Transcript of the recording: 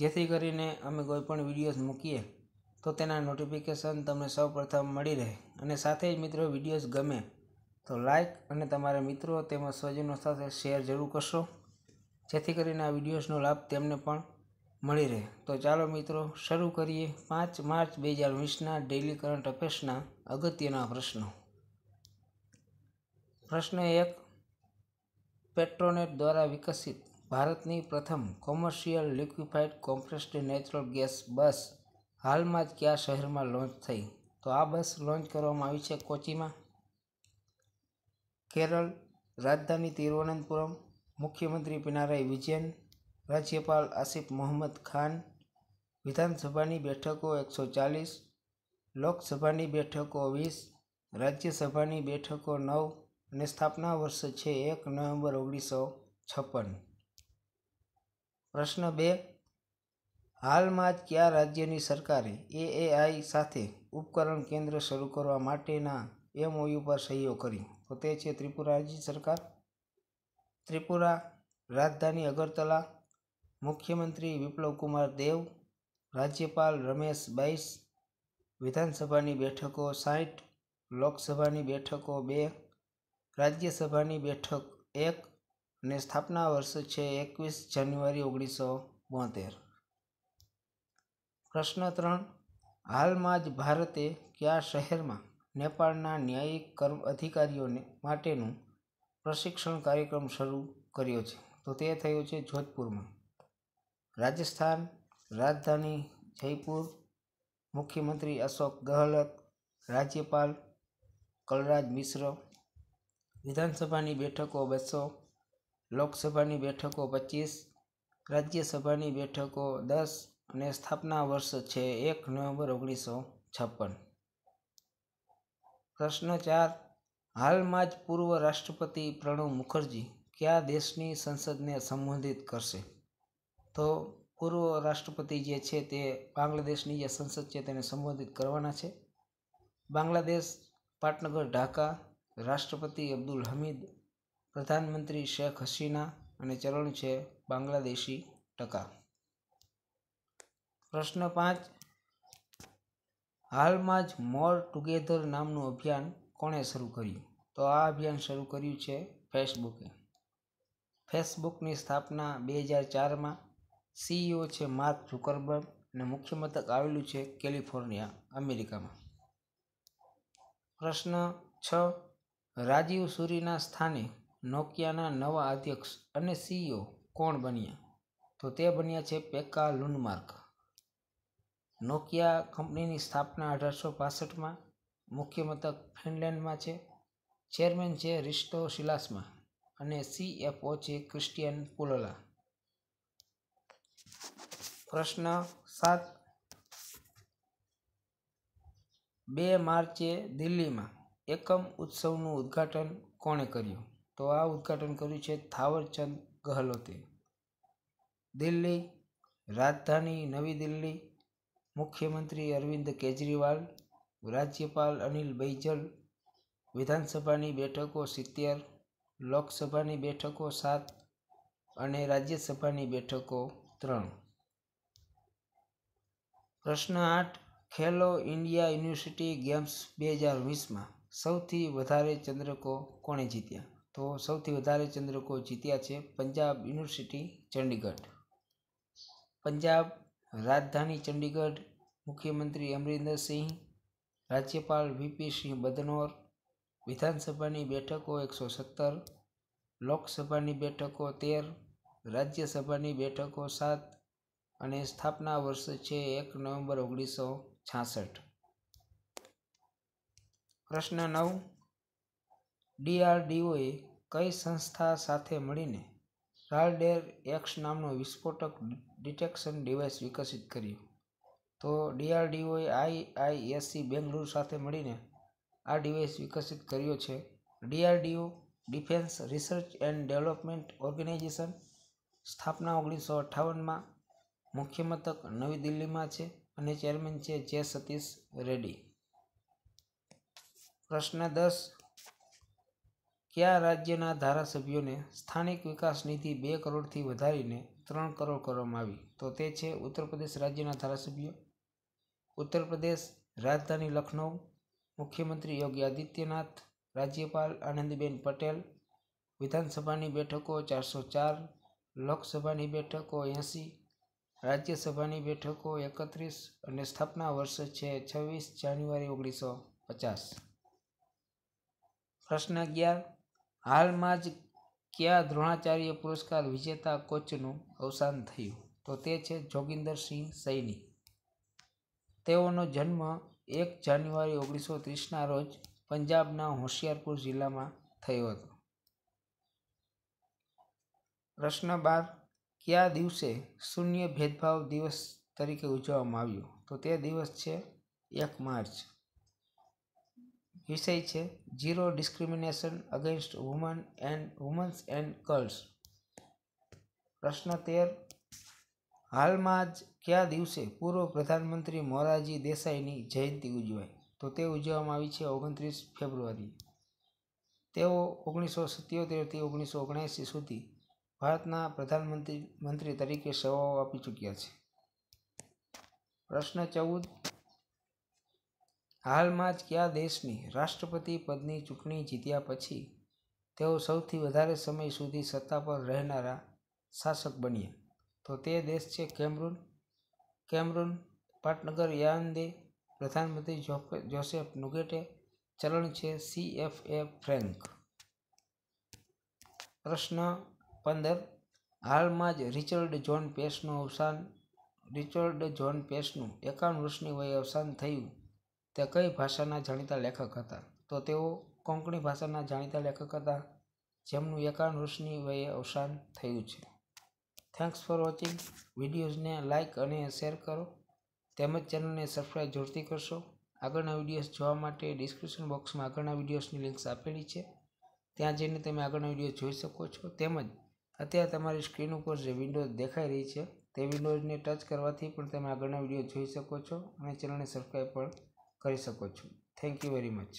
જેથી કરીને અમે કોઈ પણ વિડીયોઝ મૂકીએ તો તેના નોટિફિકેશન તમને સૌપ્રથમ મળી રહે અને સાથે જ મિત્રો વિડીયોઝ ગમે તો લાઇક અને તમારા મિત્રો તેમજ સ્વજનો સાથે શેર જરૂર કરશો જેથી કરીને આ વિડીયોઝનો લાભ તેમને પણ મળી રહે તો ચાલો મિત્રો શરૂ કરીએ પાંચ માર્ચ બે હજાર વીસના ડેઇલી કરંટ અફેર્સના અગત્યના પ્રશ્નો પ્રશ્ન એક પેટ્રોનેટ દ્વારા વિકસિત ભારતની પ્રથમ commercial liquefied compressed natural gas bus હાલમાં જ કયા શહેરમાં લોન્ચ થઈ તો આ બસ લોન્ચ કરવામાં આવી છે કોચીમાં કેરળ રાજધાની તિરુવનંતપુરમ મુખ્યમંત્રી પિનારાય વિજયન રાજ્યપાલ આસિફ મોહમ્મદ ખાન વિધાનસભાની બેઠકો એકસો ચાલીસ લોકસભાની બેઠકો વીસ રાજ્યસભાની બેઠકો નવ અને સ્થાપના વર્ષ છે એક નવેમ્બર ઓગણીસો છપ્પન પ્રશ્ન બે હાલમાં જ કયા રાજ્યની સરકારે એએઆઈ સાથે ઉપકરણ કેન્દ્ર શરૂ કરવા માટેના એમઓયુ પર સહીઓ કરી તો તે છે ત્રિપુરા રાજ્ય સરકાર ત્રિપુરા રાજધાની અગરતલા મુખ્યમંત્રી વિપ્લવ કુમાર દેવ રાજ્યપાલ રમેશ બૈસ વિધાનસભાની બેઠકો સાઠ લોકસભાની બેઠકો બે રાજ્યસભાની બેઠક એક અને સ્થાપના વર્ષ છે એકવીસ જાન્યુઆરી ઓગણીસો બોતેર પ્રશ્ન ત્રણ હાલમાં જ ભારતે કયા શહેરમાં નેપાળના ન્યાયિક કર્મ અધિકારીઓને માટેનું પ્રશિક્ષણ કાર્યક્રમ શરૂ કર્યો છે તો તે થયો છે જોધપુરમાં રાજસ્થાન રાજધાની જયપુર મુખ્યમંત્રી અશોક ગેહલોત રાજ્યપાલ કલરાજ મિશ્ર વિધાનસભાની બેઠકો બસો લોકસભાની બેઠકો પચીસ રાજ્યસભાની બેઠકો દસ અને સ્થાપના વર્ષ છે એક નવેમ્બર ઓગણીસો છપ્પન પ્રશ્ન ચાર હાલમાં જ પૂર્વ રાષ્ટ્રપતિ પ્રણવ મુખર્જી કયા દેશની સંસદને સંબોધિત કરશે તો પૂર્વ રાષ્ટ્રપતિ જે છે તે બાંગ્લાદેશની જે સંસદ છે તેને સંબોધિત કરવાના છે બાંગ્લાદેશ પાટનગર ઢાકા રાષ્ટ્રપતિ અબ્દુલ હમીદ પ્રધાનમંત્રી શેખ હસીના અને ચરણ છે બાંગ્લાદેશી ટકા પ્રશ્ન પાંચ હાલમાં જ મોર ટુગેધર નામનું અભિયાન કોણે શરૂ કર્યું તો આ અભિયાન શરૂ કર્યું છે ફેસબુકે ફેસબુકની સ્થાપના બે હજાર ચારમાં સીઈઓ છે માર્ક ઝુકરબર્ગ અને મુખ્ય મથક આવેલું છે કેલિફોર્નિયા અમેરિકામાં પ્રશ્ન છ રાજીવ સુરીના સ્થાને નોકિયાના નવા અધ્યક્ષ અને સીઈઓ કોણ બન્યા તો તે બન્યા છે પેકા લુનમાર્ક નોકિયા કંપનીની સ્થાપના અઢારસો બાસઠમાં મુખ્ય મથક ફિનલેન્ડમાં છે ચેરમેન છે રિસ્ટો શિલાસમાં અને સીએફઓ છે ક્રિસ્ટિયન પુલોલા પ્રશ્ન સાત બે માર્ચે દિલ્હીમાં એકમ ઉત્સવનું ઉદ્ઘાટન કોણે કર્યું તો આ ઉદ્ઘાટન કર્યું છે થાવરચંદ ગહલોતે દિલ્હી રાજધાની નવી દિલ્હી મુખ્યમંત્રી અરવિંદ કેજરીવાલ રાજ્યપાલ અનિલ બૈજલ વિધાનસભાની બેઠકો સિત્તેર લોકસભાની બેઠકો સાત અને રાજ્યસભાની બેઠકો ત્રણ પ્રશ્ન આઠ ખેલો ઇન્ડિયા યુનિવર્સિટી ગેમ્સ બે હજાર વીસમાં સૌથી વધારે ચંદ્રકો કોણે જીત્યા તો સૌથી વધારે ચંદ્રકો જીત્યા છે પંજાબ યુનિવર્સિટી ચંડીગઢ પંજાબ રાજધાની ચંડીગઢ મુખ્યમંત્રી અમરિન્દર સિંહ રાજ્યપાલ વીપી સિંહ બદનોર વિધાનસભાની બેઠકો એકસો સત્તર લોકસભાની બેઠકો તેર રાજ્યસભાની બેઠકો સાત અને સ્થાપના વર્ષ છે એક નવેમ્બર ઓગણીસો છાસઠ પ્રશ્ન નવ ડીઆરડીઓએ કઈ સંસ્થા સાથે મળીને રાલડેર એક્સ નામનો વિસ્ફોટક ડિટેક્શન ડિવાઇસ વિકસિત કર્યું તો ડીઆરડીઓએ આઈઆઈએસસી બેંગલુરુ સાથે મળીને આ ડિવાઇસ વિકસિત કર્યો છે DRDO defence research and development organisation સ્થાપના ઓગણીસો અઠ્ઠાવનમાં મુખ્ય મથક નવી દિલ્હીમાં છે અને ચેરમેન છે જે સતીશ રેડ્ડી પ્રશ્ન દસ કયા રાજ્યના ધારાસભ્યોને સ્થાનિક વિકાસ નીતિ બે કરોડથી વધારીને ત્રણ કરોડ કરવામાં આવી તો તે છે ઉત્તર પ્રદેશ રાજ્યના ધારાસભ્યો ઉત્તર પ્રદેશ રાજધાની લખનૌ મુખ્યમંત્રી યોગી આદિત્યનાથ રાજ્યપાલ આનંદીબેન પટેલ વિધાનસભાની બેઠકો ચારસો ચાર લોકસભાની બેઠકો એંસી રાજ્યસભાની બેઠકો એકત્રીસ અને સ્થાપના વર્ષ છે છવ્વીસ જાન્યુઆરી ઓગણીસો પચાસ પ્રશ્ન અગિયાર હાલમાં જ કયા દ્રોણાચાર્ય પુરસ્કાર વિજેતા કોચનું અવસાન થયું તો તે છે જોગિંદરસિંહ સૈની તેઓનો જન્મ એક જાન્યુઆરી ઓગણીસો ત્રીસના રોજ પંજાબના હોશિયારપુર જિલ્લામાં થયો હતો પ્રશ્ન બાર કયા દિવસે શૂન્ય ભેદભાવ દિવસ તરીકે ઉજવવામાં આવ્યો તો તે દિવસ છે એક માર્ચ વિષય છે zero discrimination against women and women's and girls પ્રશ્ન તેર હાલમાં જ કયા દિવસે પૂર્વ પ્રધાનમંત્રી મોરારજી દેસાઈની જયંતિ ઉજવાય તો તે ઉજવવામાં આવી છે ઓગણત્રીસ ફેબ્રુઆરી તેઓ ઓગણીસો સિત્યોતેરથી ઓગણીસો ઓગણએંસી સુધી ભારતના પ્રધાનમંત્રી મંત્રી તરીકે સેવાઓ આપી ચૂક્યા છે પ્રશ્ન ચૌદ હાલમાં જ કયા દેશની રાષ્ટ્રપતિ પદની ચૂંટણી જીત્યા પછી તેઓ સૌથી વધારે સમય સુધી સત્તા પર રહેનારા શાસક બન્યા તો તે દેશ છે કેમરૂન કેમરૂન પાટનગર યાનદે પ્રધાનમંત્રી જોસેફ નુગેટે ચલણ છે સી એફ એ ફ્રેન્ક પ્રશ્ન પંદર હાલમાં જ રિચર્ડ જોન પેસનું અવસાન રિચર્ડ જોન પેસનું એકાવન વર્ષની વયે અવસાન થયું તે કઈ ભાષાના જાણીતા લેખક હતા તો તેઓ કોંકણી ભાષાના જાણીતા લેખક હતા જેમનું એકાવન વર્ષની વયે અવસાન થયું છે થેન્ક્સ ફોર વોચિંગ વિડીયોઝને લાઇક અને શેર કરો તેમજ ચેનલને સબસ્ક્રાઈબ જોડતી કરશો આગળના વિડીયોઝ જોવા માટે ડિસ્ક્રિપ્શન બોક્સમાં આગળના વિડીયોઝની લિંક્સ આપેલી છે ત્યાં જઈને તમે આગળના વિડીયો જોઈ શકો છો તેમજ અત્યારે તમારી સ્ક્રીન ઉપર જે વિન્ડોઝ દેખાઈ રહી છે તે વિન્ડોઝને ટચ કરવાથી પણ તમે આગળના વિડીયો જોઈ શકો છો અને ચેનલને સબસ્ક્રાઈબ પણ કરી શકો છો થેન્ક યુ વેરી મચ